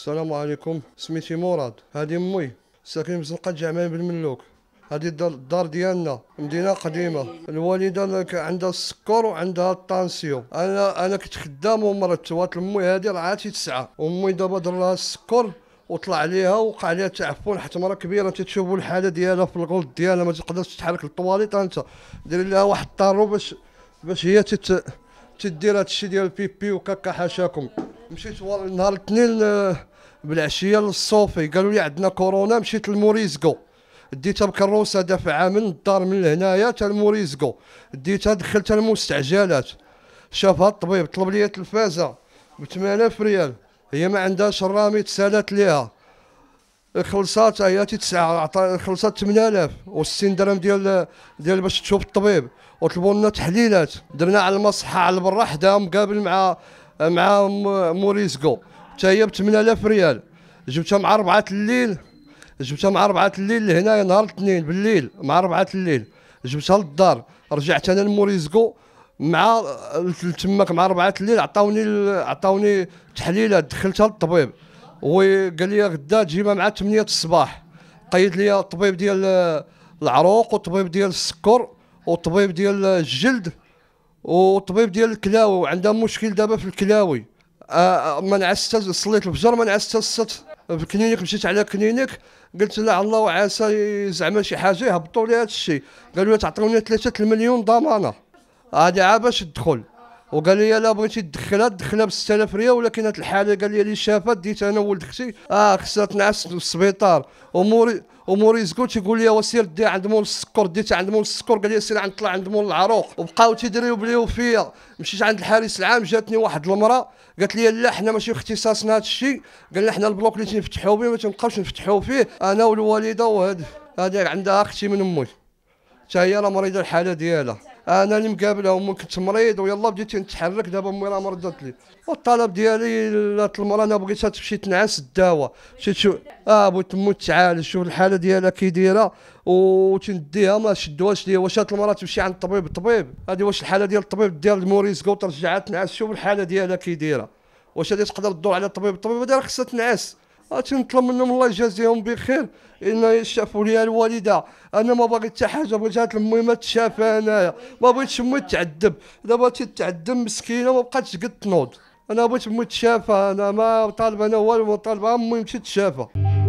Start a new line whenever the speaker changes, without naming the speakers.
السلام عليكم سميتي مراد هادي امي ساكن في زنقة جعمان بالملوك هذه الدار ديالنا مدينه قديمه الوالده عندها السكر وعندها الطانسيو انا انا كنت خدام ومرت وات امي هذه رعاتي تسعه امي دابا دار لها السكر وطلع عليها وقع عليها تعفن حتى مرة كبيرة تشوفوا الحالة ديالها في الغلط ديالها ما تقدرش تحرك للطواليط انت دير لها واحد الطارو باش باش هي تت تدير هادشي ديال البيبي وكاكا حاشاكم مشيت نهار الاثنين آه، بالعشيه للصوفي قالوا لي عندنا كورونا مشيت لموريزكو ديتها بكروسه دافعه من الدار من لهنايا تا لموريزكو ديتها دخلت المستعجلات شافها الطبيب طلب لي تلفازه ب 8000 ريال هي ما عندهاش الرامي تسالات ليها خلصات هي تسعة خلصات 8000 و60 درهم ديال ديال باش تشوف الطبيب وطلبوا لنا تحليلات درنا على المصحه على البرا حداهم مقابل مع مع موريسكو حتى هي ب 8000 ريال جبتها مع ربعة الليل جبتها مع ربعة الليل لهنا نهار الاثنين بالليل مع ربعة الليل جبتها للدار رجعت انا لموريسكو مع تماك مع ربعة الليل عطاوني عطاوني تحليله دخلتها للطبيب وقال لي غدا تجيبها مع 8 الصباح قيد لي الطبيب ديال العروق والطبيب ديال السكر والطبيب ديال الجلد وطبيب ديال الكلاوي وعنده مشكل دابا في الكلاوي آه, آه، ما نعست صليت الفجر ما نعست الصف في كلينيك مشيت على كلينيك قلت لا الله وعسى زعما شي حاجه يهبطوا لي هذا الشيء قالوا لي تعطوني 3 المليون ضمانه هذه عا باش تدخل وقال لي لا بغيتي تدخلها تدخلها ب 6000 ريال ولكن هاد الحاله قال لي اللي شافها ديت انا ولد اختي اه خصها تنعس في السبيطار وموري وموري زكو تيقول لي وسير دي عند مول السكر ديت عند مول السكر قال لي سير عند طلع عند مول العروق وبقاو تيدريو بليو فيا مشيت عند الحارس العام جاتني واحد المراه قالت لي لا حنا ماشي اختصاصنا هذا الشيء قال لي حنا البلوك اللي تنفتحوا به ما تنبقاوش نفتحوا فيه انا والوالده وهذا هذه عندها اختي من امي حتى هي راه مريضه الحاله ديالها انا اللي مقابلها امي كنت مريض ويلا بديت نتحرك دابا امي راه مرضت لي والطلب ديالي لات المراه انا بغيتها تمشي تنعس الدواء مشيت شو اه بغيت امي تعالج شوف الحاله ديالها كي دايره وتنديها ما شدوهاش ليا واش هاد المراه تمشي عند الطبيب الطبيب هادي واش الحاله ديال الطبيب ديال الموريسكو ترجعها تنعس شوف الحاله ديالها كي دايره واش هادي تقدر تدور على الطبيب الطبيب هادي راه خصها تنعس نطلب منهم الله يجازيهم بخير ان يشافوا لي الوالده انا ما باغي حتى حاجه بغيت هاد امي تشاف انايا ما بغيتش امي تعذب دابا تتعذب مسكينه ما بقاتش قد تنوض انا بغيت امي تشافى انا ما طالب انا والو طالب امي تمشي تشافى